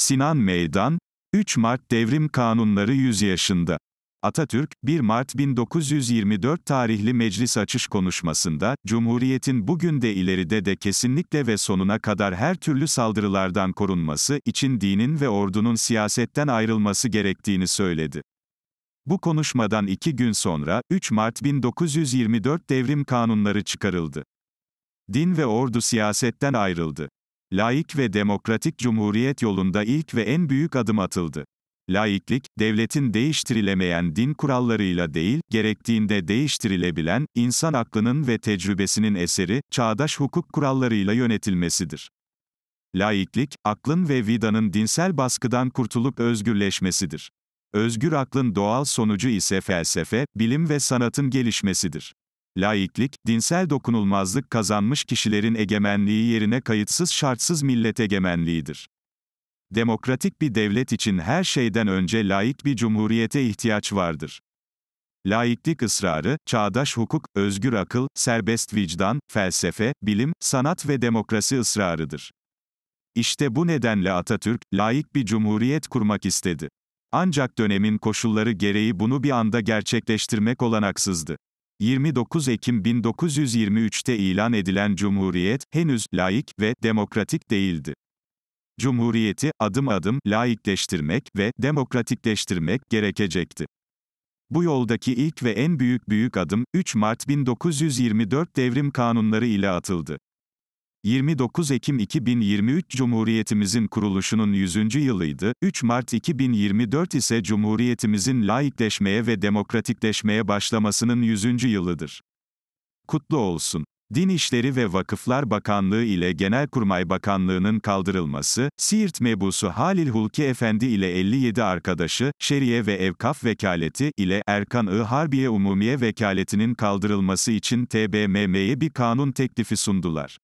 Sinan Meydan, 3 Mart Devrim Kanunları 100 yaşında. Atatürk, 1 Mart 1924 tarihli meclis açış konuşmasında, Cumhuriyetin bugün de ileride de kesinlikle ve sonuna kadar her türlü saldırılardan korunması için dinin ve ordunun siyasetten ayrılması gerektiğini söyledi. Bu konuşmadan iki gün sonra, 3 Mart 1924 devrim kanunları çıkarıldı. Din ve ordu siyasetten ayrıldı laik ve demokratik cumhuriyet yolunda ilk ve en büyük adım atıldı. Laiklik, devletin değiştirilemeyen din kurallarıyla değil, gerektiğinde değiştirilebilen, insan aklının ve tecrübesinin eseri, çağdaş hukuk kurallarıyla yönetilmesidir. Laiklik, aklın ve vidanın dinsel baskıdan kurtulup özgürleşmesidir. Özgür aklın doğal sonucu ise felsefe, bilim ve sanatın gelişmesidir laiklik, dinsel dokunulmazlık kazanmış kişilerin egemenliği yerine kayıtsız şartsız millet egemenliğidir. Demokratik bir devlet için her şeyden önce laik bir cumhuriyete ihtiyaç vardır. Laiklik ısrarı, çağdaş hukuk, özgür akıl, serbest vicdan, felsefe, bilim, sanat ve demokrasi ısrarıdır. İşte bu nedenle Atatürk, laik bir cumhuriyet kurmak istedi. Ancak dönemin koşulları gereği bunu bir anda gerçekleştirmek olanaksızdı. 29 Ekim 1923'te ilan edilen Cumhuriyet, henüz layık ve demokratik değildi. Cumhuriyeti, adım adım, laikleştirmek ve demokratikleştirmek gerekecekti. Bu yoldaki ilk ve en büyük büyük adım, 3 Mart 1924 devrim kanunları ile atıldı. 29 Ekim 2023 Cumhuriyetimizin kuruluşunun 100. yılıydı, 3 Mart 2024 ise Cumhuriyetimizin laikleşmeye ve demokratikleşmeye başlamasının 100. yılıdır. Kutlu olsun. Din İşleri ve Vakıflar Bakanlığı ile Genelkurmay Bakanlığı'nın kaldırılması, Siirt mebusu Halil Hulki Efendi ile 57 arkadaşı, Şeriye ve Evkaf Vekaleti ile Erkan-ı Harbiye Umumiye Vekaletinin kaldırılması için TBMM'ye bir kanun teklifi sundular.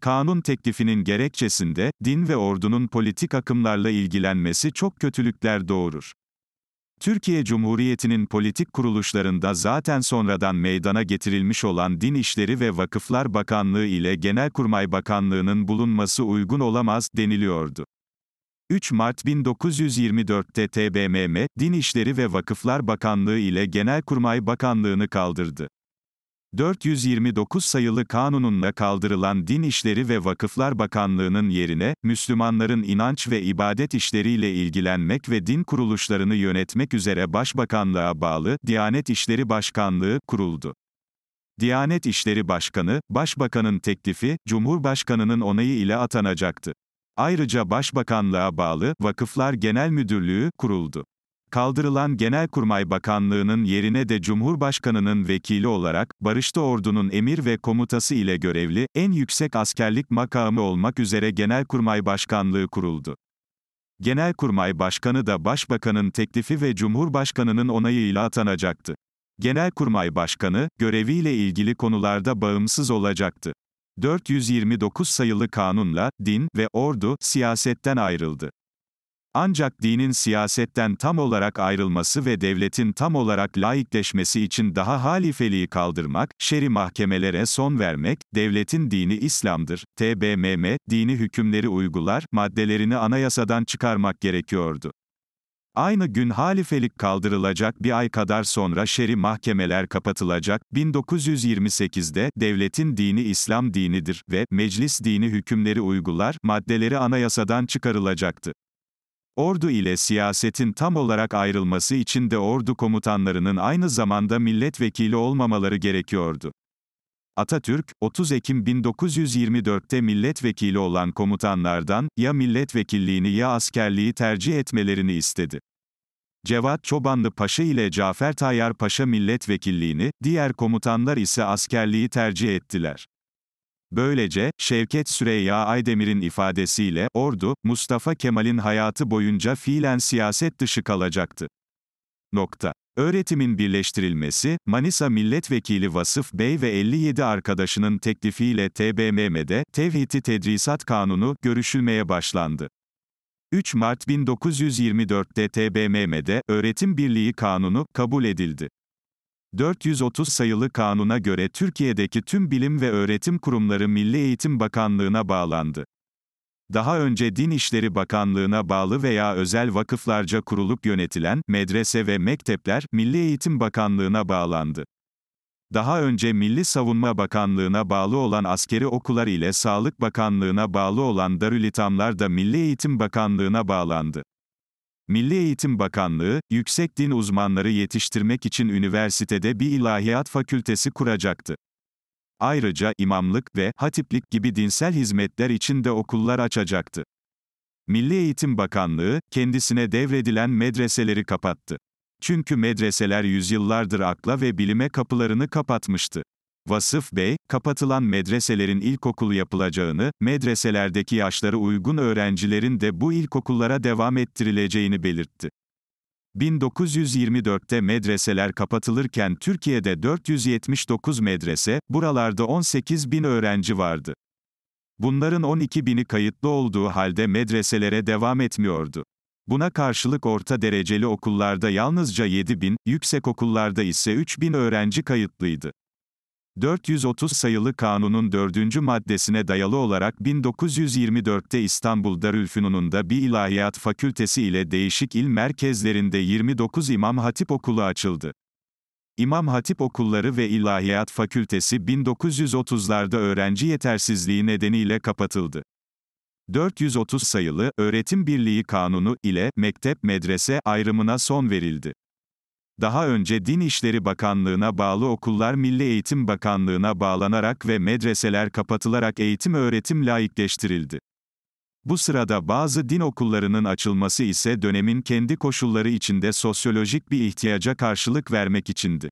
Kanun teklifinin gerekçesinde, din ve ordunun politik akımlarla ilgilenmesi çok kötülükler doğurur. Türkiye Cumhuriyeti'nin politik kuruluşlarında zaten sonradan meydana getirilmiş olan Din İşleri ve Vakıflar Bakanlığı ile Genelkurmay Bakanlığı'nın bulunması uygun olamaz deniliyordu. 3 Mart 1924'te TBMM, Din İşleri ve Vakıflar Bakanlığı ile Genelkurmay Bakanlığı'nı kaldırdı. 429 sayılı kanununla kaldırılan Din İşleri ve Vakıflar Bakanlığı'nın yerine, Müslümanların inanç ve ibadet işleriyle ilgilenmek ve din kuruluşlarını yönetmek üzere Başbakanlığa bağlı Diyanet İşleri Başkanlığı kuruldu. Diyanet İşleri Başkanı, Başbakanın teklifi, Cumhurbaşkanının onayı ile atanacaktı. Ayrıca Başbakanlığa bağlı Vakıflar Genel Müdürlüğü kuruldu. Kaldırılan Genelkurmay Bakanlığı'nın yerine de Cumhurbaşkanı'nın vekili olarak, Barış'ta ordunun emir ve komutası ile görevli, en yüksek askerlik makamı olmak üzere Genelkurmay Başkanlığı kuruldu. Genelkurmay Başkanı da Başbakan'ın teklifi ve Cumhurbaşkanı'nın onayıyla atanacaktı. Genelkurmay Başkanı, göreviyle ilgili konularda bağımsız olacaktı. 429 sayılı kanunla, din ve ordu, siyasetten ayrıldı. Ancak dinin siyasetten tam olarak ayrılması ve devletin tam olarak laikleşmesi için daha halifeliği kaldırmak, şeri mahkemelere son vermek, devletin dini İslam'dır, TBMM, dini hükümleri uygular, maddelerini anayasadan çıkarmak gerekiyordu. Aynı gün halifelik kaldırılacak bir ay kadar sonra şeri mahkemeler kapatılacak, 1928'de devletin dini İslam dinidir ve meclis dini hükümleri uygular, maddeleri anayasadan çıkarılacaktı. Ordu ile siyasetin tam olarak ayrılması için de ordu komutanlarının aynı zamanda milletvekili olmamaları gerekiyordu. Atatürk, 30 Ekim 1924'te milletvekili olan komutanlardan, ya milletvekilliğini ya askerliği tercih etmelerini istedi. Cevat Çobanlı Paşa ile Cafer Tayyar Paşa milletvekilliğini, diğer komutanlar ise askerliği tercih ettiler. Böylece, Şevket Süreyya Aydemir'in ifadesiyle, ordu, Mustafa Kemal'in hayatı boyunca fiilen siyaset dışı kalacaktı. Nokta. Öğretimin birleştirilmesi, Manisa Milletvekili Vasıf Bey ve 57 arkadaşının teklifiyle TBMM'de, Tevhid-i Tedrisat Kanunu, görüşülmeye başlandı. 3 Mart 1924'te TBMM'de, Öğretim Birliği Kanunu, kabul edildi. 430 sayılı kanuna göre Türkiye'deki tüm bilim ve öğretim kurumları Milli Eğitim Bakanlığı'na bağlandı. Daha önce Din İşleri Bakanlığı'na bağlı veya özel vakıflarca kurulup yönetilen medrese ve mektepler Milli Eğitim Bakanlığı'na bağlandı. Daha önce Milli Savunma Bakanlığı'na bağlı olan askeri okullar ile Sağlık Bakanlığı'na bağlı olan Darülitamlar da Milli Eğitim Bakanlığı'na bağlandı. Milli Eğitim Bakanlığı, yüksek din uzmanları yetiştirmek için üniversitede bir ilahiyat fakültesi kuracaktı. Ayrıca imamlık ve hatiplik gibi dinsel hizmetler için de okullar açacaktı. Milli Eğitim Bakanlığı, kendisine devredilen medreseleri kapattı. Çünkü medreseler yüzyıllardır akla ve bilime kapılarını kapatmıştı. Vasıf Bey, kapatılan medreselerin ilkokul yapılacağını, medreselerdeki yaşları uygun öğrencilerin de bu ilkokullara devam ettirileceğini belirtti. 1924'te medreseler kapatılırken Türkiye'de 479 medrese, buralarda 18 bin öğrenci vardı. Bunların 12 bini kayıtlı olduğu halde medreselere devam etmiyordu. Buna karşılık orta dereceli okullarda yalnızca 7 bin, yüksek okullarda ise 3 bin öğrenci kayıtlıydı. 430 sayılı kanunun 4. maddesine dayalı olarak 1924'te İstanbul Darülfünun'unda bir ilahiyat fakültesi ile değişik il merkezlerinde 29 İmam Hatip Okulu açıldı. İmam Hatip Okulları ve İlahiyat Fakültesi 1930'larda öğrenci yetersizliği nedeniyle kapatıldı. 430 sayılı Öğretim Birliği Kanunu ile mektep-medrese ayrımına son verildi. Daha önce Din İşleri Bakanlığı'na bağlı okullar Milli Eğitim Bakanlığı'na bağlanarak ve medreseler kapatılarak eğitim öğretim laikleştirildi. Bu sırada bazı din okullarının açılması ise dönemin kendi koşulları içinde sosyolojik bir ihtiyaca karşılık vermek içindi.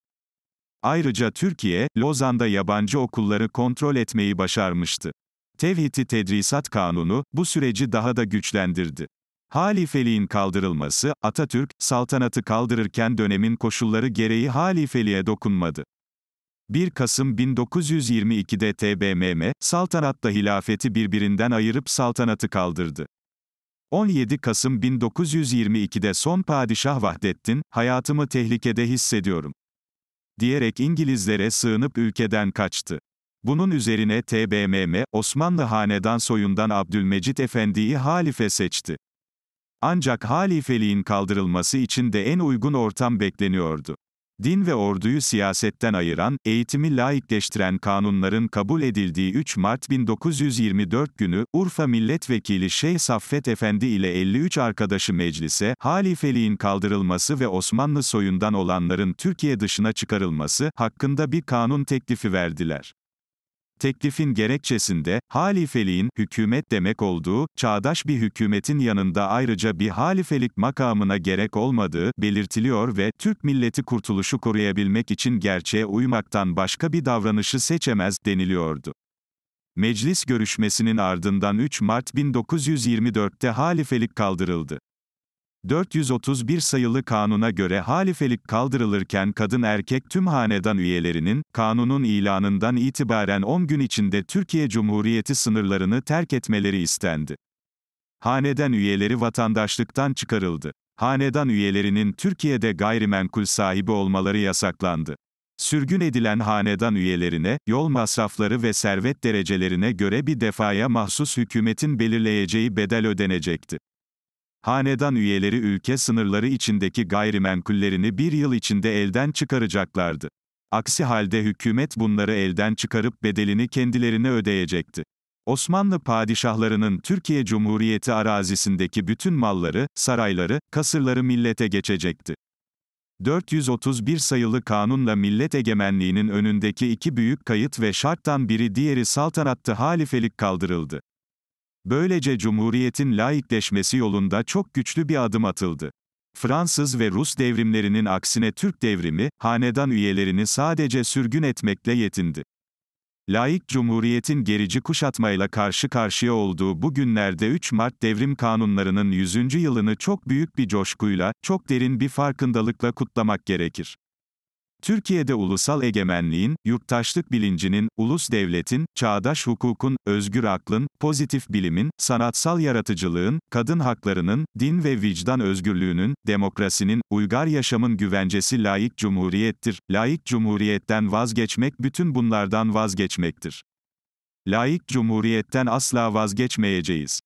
Ayrıca Türkiye, Lozan'da yabancı okulları kontrol etmeyi başarmıştı. Tevhid-i Tedrisat Kanunu, bu süreci daha da güçlendirdi. Halifeliğin kaldırılması, Atatürk, saltanatı kaldırırken dönemin koşulları gereği halifeliğe dokunmadı. 1 Kasım 1922'de TBMM, saltanatla hilafeti birbirinden ayırıp saltanatı kaldırdı. 17 Kasım 1922'de son padişah Vahdettin, hayatımı tehlikede hissediyorum. Diyerek İngilizlere sığınıp ülkeden kaçtı. Bunun üzerine TBMM, Osmanlı hanedan soyundan Abdülmecit Efendi'yi halife seçti. Ancak halifeliğin kaldırılması için de en uygun ortam bekleniyordu. Din ve orduyu siyasetten ayıran, eğitimi laikleştiren kanunların kabul edildiği 3 Mart 1924 günü, Urfa Milletvekili Şeyh Saffet Efendi ile 53 arkadaşı meclise, halifeliğin kaldırılması ve Osmanlı soyundan olanların Türkiye dışına çıkarılması hakkında bir kanun teklifi verdiler. Teklifin gerekçesinde, halifeliğin, hükümet demek olduğu, çağdaş bir hükümetin yanında ayrıca bir halifelik makamına gerek olmadığı, belirtiliyor ve, Türk milleti kurtuluşu koruyabilmek için gerçeğe uymaktan başka bir davranışı seçemez, deniliyordu. Meclis görüşmesinin ardından 3 Mart 1924'te halifelik kaldırıldı. 431 sayılı kanuna göre halifelik kaldırılırken kadın erkek tüm hanedan üyelerinin, kanunun ilanından itibaren 10 gün içinde Türkiye Cumhuriyeti sınırlarını terk etmeleri istendi. Haneden üyeleri vatandaşlıktan çıkarıldı. Hanedan üyelerinin Türkiye'de gayrimenkul sahibi olmaları yasaklandı. Sürgün edilen hanedan üyelerine, yol masrafları ve servet derecelerine göre bir defaya mahsus hükümetin belirleyeceği bedel ödenecekti hanedan üyeleri ülke sınırları içindeki gayrimenkullerini bir yıl içinde elden çıkaracaklardı. Aksi halde hükümet bunları elden çıkarıp bedelini kendilerine ödeyecekti. Osmanlı padişahlarının Türkiye Cumhuriyeti arazisindeki bütün malları, sarayları, kasırları millete geçecekti. 431 sayılı kanunla millet egemenliğinin önündeki iki büyük kayıt ve şarttan biri diğeri saltanatlı halifelik kaldırıldı. Böylece Cumhuriyet'in laikleşmesi yolunda çok güçlü bir adım atıldı. Fransız ve Rus devrimlerinin aksine Türk devrimi, hanedan üyelerini sadece sürgün etmekle yetindi. Laik Cumhuriyet'in gerici kuşatmayla karşı karşıya olduğu bu günlerde 3 Mart devrim kanunlarının 100. yılını çok büyük bir coşkuyla, çok derin bir farkındalıkla kutlamak gerekir. Türkiye'de ulusal egemenliğin, yurttaşlık bilincinin, ulus devletin, çağdaş hukukun, özgür aklın, pozitif bilimin, sanatsal yaratıcılığın, kadın haklarının, din ve vicdan özgürlüğünün, demokrasinin, uygar yaşamın güvencesi layık cumhuriyettir. Layık cumhuriyetten vazgeçmek bütün bunlardan vazgeçmektir. Layık cumhuriyetten asla vazgeçmeyeceğiz.